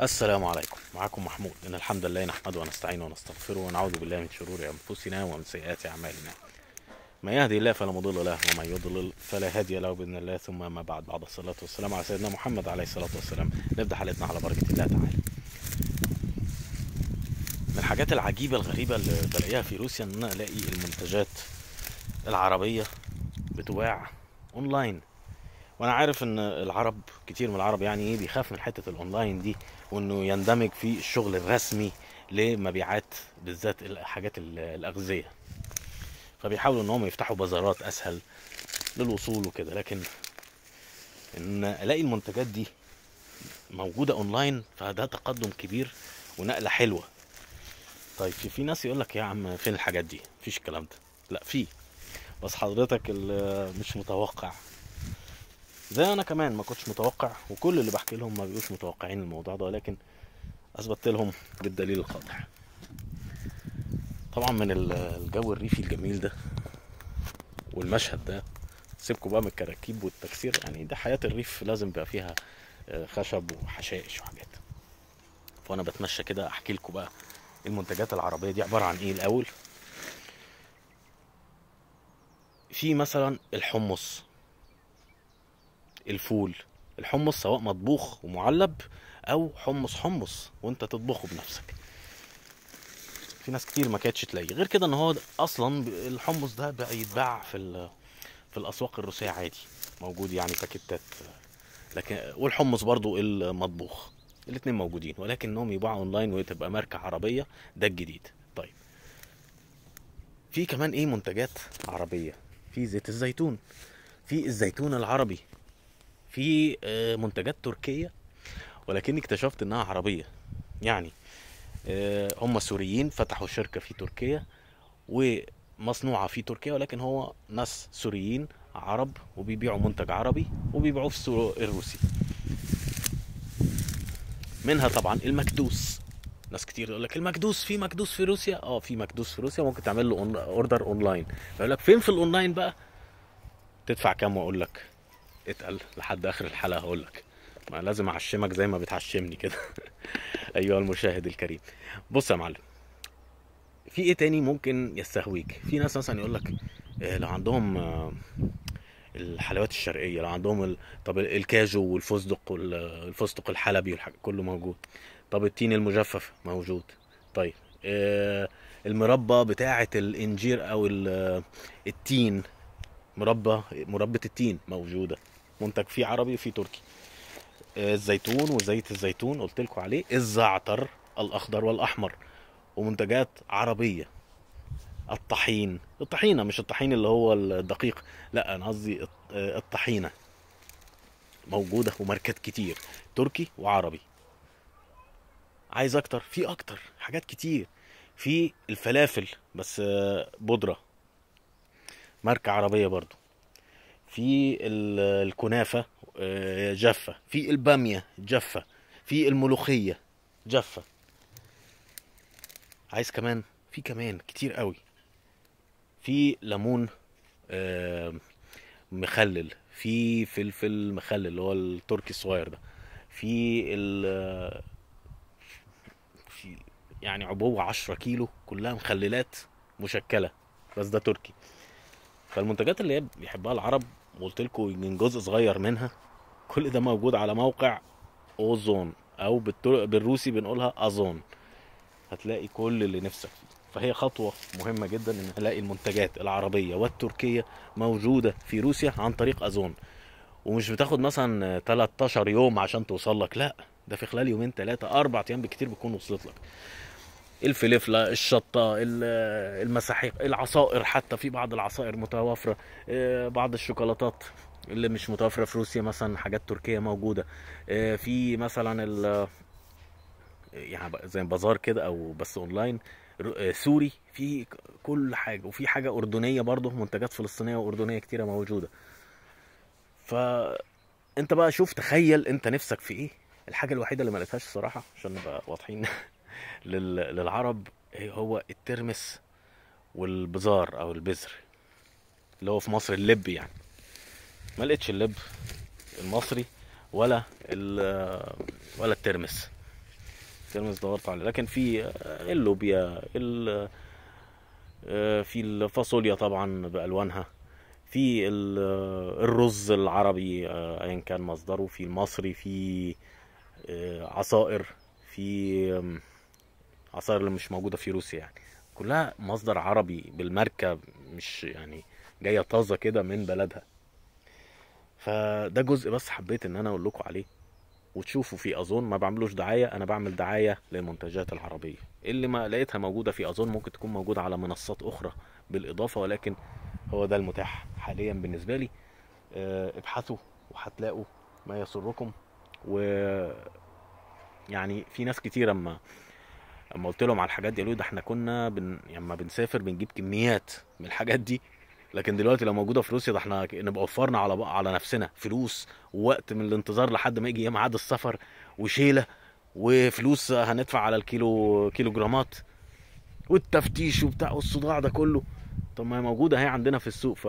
السلام عليكم معكم محمود إن الحمد لله نحمده ونستعينه ونستغفره ونعوذ بالله من شرور أنفسنا ومن سيئات أعمالنا ما يهدي الله فلا مضل له ومن يضلل فلا هادي له بإذن الله ثم ما بعد بعد الصلاة والسلام على سيدنا محمد عليه الصلاة والسلام نبدأ حلقتنا على بركة الله تعالى من الحاجات العجيبة الغريبة اللي بلاقيها في روسيا إن أنا ألاقي المنتجات العربية بتباع أونلاين وانا عارف ان العرب كتير من العرب يعني ايه بيخاف من حته الاونلاين دي وانه يندمج في الشغل الرسمي لمبيعات بالذات الحاجات الاغذيه فبيحاولوا ان هم يفتحوا بازارات اسهل للوصول وكده لكن ان الاقي المنتجات دي موجوده اونلاين فده تقدم كبير ونقله حلوه طيب في, ناس يقول لك يا عم فين الحاجات دي مفيش الكلام ده لا في بس حضرتك اللي مش متوقع زي انا كمان ما كنتش متوقع وكل اللي بحكي لهم ما بيبقوش متوقعين الموضوع ده ولكن اثبت لهم بالدليل القاطع طبعا من الجو الريفي الجميل ده والمشهد ده سيبكم بقى من الكراكيب والتكسير يعني ده حياه الريف لازم يبقى فيها آه، خشب وحشائش وحاجات فانا بتمشى كده احكي لكم بقى المنتجات العربيه دي عباره عن ايه الاول في مثلا الحمص الفول الحمص سواء مطبوخ ومعلب او حمص حمص وانت تطبخه بنفسك في ناس كتير ما كانتش تلاقي غير كده ان هو اصلا الحمص ده بقى يتباع في في الاسواق الروسيه عادي موجود يعني باكيتات لكن والحمص برضو المطبوخ الاثنين موجودين ولكنهم يباعوا اونلاين وتبقى ماركه عربيه ده الجديد طيب في كمان ايه منتجات عربيه في زيت الزيتون في الزيتون العربي في آه، منتجات تركيه ولكني اكتشفت انها عربيه يعني آه، هم سوريين فتحوا شركه في تركيا ومصنوعه في تركيا ولكن هو ناس سوريين عرب وبيبيعوا منتج عربي وبيبيعوه في السوق الروسي منها طبعا المكدوس ناس كتير يقول لك المكدوس في مكدوس في روسيا اه في مكدوس في روسيا ممكن تعمل له اوردر اونلاين يقول لك فين في الاونلاين بقى تدفع كام واقول لك اتقل لحد اخر الحلقه هقول لك ما لازم اعشمك زي ما بتعشمني كده ايها المشاهد الكريم بص يا معلم في ايه تاني ممكن يستهويك في ناس مثلا يقول لك آه، لو عندهم آه، الحلويات الشرقيه لو عندهم ال... طب الكاجو والفستق والفستق الحلبي والحاجة كله موجود طب التين المجفف موجود طيب آه، المربى بتاعه الانجير او التين مربى مربى التين موجوده منتج فيه عربي وفيه تركي آه، الزيتون وزيت الزيتون قلت لكم عليه الزعتر الاخضر والاحمر ومنتجات عربيه الطحين الطحينه مش الطحين اللي هو الدقيق لا انا قصدي آه، الطحينه موجوده وماركات كتير تركي وعربي عايز اكتر في اكتر حاجات كتير في الفلافل بس آه، بودره ماركه عربيه برضو في الكنافه آه، جافه في الباميه جافه في الملوخيه جافه عايز كمان في كمان كتير قوي في ليمون آه، مخلل في فلفل مخلل اللي هو التركي الصغير ده في ال في يعني عبوة عشرة كيلو كلها مخللات مشكلة بس ده تركي فالمنتجات اللي هي بيحبها العرب وقلت لكم يمكن جزء صغير منها كل ده موجود على موقع اوزون او بالروسي بنقولها ازون هتلاقي كل اللي نفسك فيه فهي خطوة مهمة جدا ان الاقي المنتجات العربية والتركية موجودة في روسيا عن طريق ازون ومش بتاخد مثلا 13 يوم عشان توصل لك لا ده في خلال يومين ثلاثة أربع أيام بكتير بتكون وصلت لك الفلفله الشطه المساحيق العصائر حتى في بعض العصائر متوافره آه، بعض الشوكولاتات اللي مش متوفره في روسيا مثلا حاجات تركيه موجوده آه، في مثلا ال يعني زي بازار كده او بس اونلاين آه، سوري في كل حاجه وفي حاجه اردنيه برضه منتجات فلسطينيه واردنيه كتيره موجوده ف انت بقى شوف تخيل انت نفسك في ايه الحاجه الوحيده اللي ما لقيتهاش الصراحه عشان نبقى واضحين للعرب هو الترمس والبزار او البذر اللي هو في مصر اللب يعني ما لقيتش اللب المصري ولا ولا الترمس الترمس دورت عليه لكن في اللوبيا في الفاصوليا طبعا بالوانها في الرز العربي ايا كان مصدره في المصري في آه، عصائر في الاثار اللي مش موجوده في روسيا يعني كلها مصدر عربي بالماركه مش يعني جايه طازه كده من بلدها فده جزء بس حبيت ان انا اقول لكم عليه وتشوفوا في اظن ما بعملوش دعايه انا بعمل دعايه للمنتجات العربيه اللي ما لقيتها موجوده في اظن ممكن تكون موجوده على منصات اخرى بالاضافه ولكن هو ده المتاح حاليا بالنسبه لي آه، ابحثوا وهتلاقوا ما يسركم و يعني في ناس كتيره اما اما قلت لهم على الحاجات دي قالوا ده احنا كنا بن... لما يعني بنسافر بنجيب كميات من الحاجات دي لكن دلوقتي لو موجوده في روسيا ده احنا نبقى وفرنا على بقى على نفسنا فلوس ووقت من الانتظار لحد ما يجي ميعاد السفر وشيله وفلوس هندفع على الكيلو كيلو جرامات والتفتيش وبتاع والصداع ده كله طب ما هي موجوده اهي عندنا في السوق ف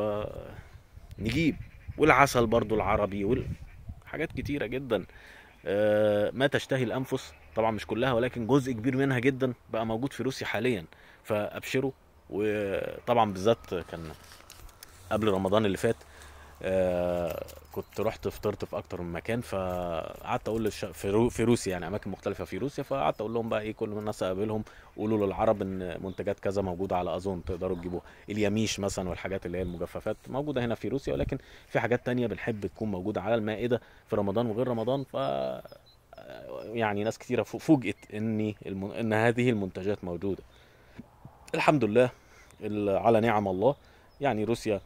نجيب والعسل برضو العربي والحاجات كتيره جدا آه، ما تشتهي الانفس طبعا مش كلها ولكن جزء كبير منها جدا بقى موجود في روسيا حاليا فابشروا وطبعا بالذات كان قبل رمضان اللي فات آه كنت رحت فطرت في اكتر من مكان فقعدت اقول للش... في, رو... في روسيا يعني اماكن مختلفه في روسيا فقعدت اقول لهم بقى ايه كل الناس اقابلهم قولوا للعرب ان منتجات كذا موجوده على ازون تقدروا تجيبوها اليميش مثلا والحاجات اللي هي المجففات موجوده هنا في روسيا ولكن في حاجات تانية بنحب تكون موجوده على المائده في رمضان وغير رمضان ف يعني ناس كثيره فوجئت ان ان هذه المنتجات موجوده الحمد لله على نعم الله يعني روسيا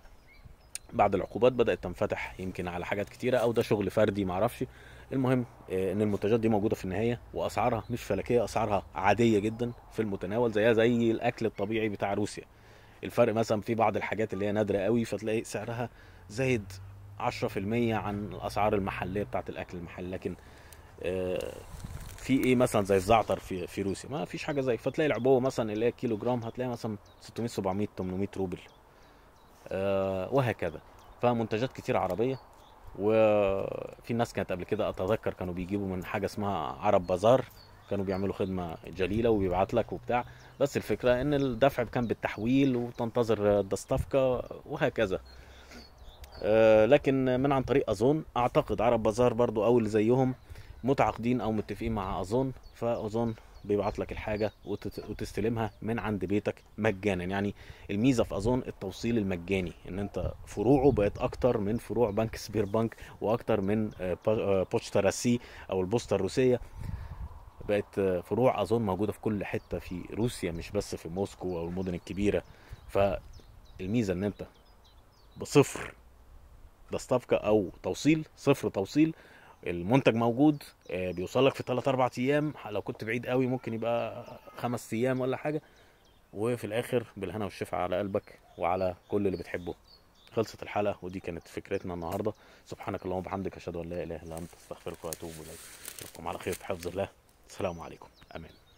بعد العقوبات بدات تنفتح يمكن على حاجات كثيره او ده شغل فردي معرفش المهم آه، ان المنتجات دي موجوده في النهايه واسعارها مش فلكيه اسعارها عاديه جدا في المتناول زيها زي الاكل الطبيعي بتاع روسيا الفرق مثلا في بعض الحاجات اللي هي نادره قوي فتلاقي سعرها زايد 10% عن الاسعار المحليه بتاعت الاكل المحلي لكن آه، في ايه مثلا زي الزعتر في في روسيا ما فيش حاجه زي فتلاقي العبوه مثلا اللي هي كيلو جرام هتلاقي مثلا 600 700 800 روبل آه، وهكذا فمنتجات كتير عربيه وفي ناس كانت قبل كده اتذكر كانوا بيجيبوا من حاجه اسمها عرب بازار كانوا بيعملوا خدمه جليله وبيبعت لك وبتاع بس الفكره ان الدفع كان بالتحويل وتنتظر الدستفكه وهكذا آه، لكن من عن طريق اظن اعتقد عرب بازار برضو او اللي زيهم متعاقدين او متفقين مع اظن فاظن بيبعت لك الحاجه وتستلمها من عند بيتك مجانا يعني الميزه في اظن التوصيل المجاني ان انت فروعه بقت اكتر من فروع بنك سبير بنك واكتر من آه، آه، بوشتا راسي او البوسطه الروسيه بقت آه، فروع اظن موجوده في كل حته في روسيا مش بس في موسكو او المدن الكبيره فالميزه ان انت بصفر دستافكا او توصيل صفر توصيل المنتج موجود آه، بيوصل لك في 3 4 ايام لو كنت بعيد قوي ممكن يبقى خمس ايام ولا حاجه وفي الاخر بالهنا والشفاء على قلبك وعلى كل اللي بتحبه خلصت الحلقه ودي كانت فكرتنا النهارده سبحانك اللهم وبحمدك اشهد ان لا اله الا انت استغفرك واتوب اليك اشوفكم على خير في حفظ الله السلام عليكم امين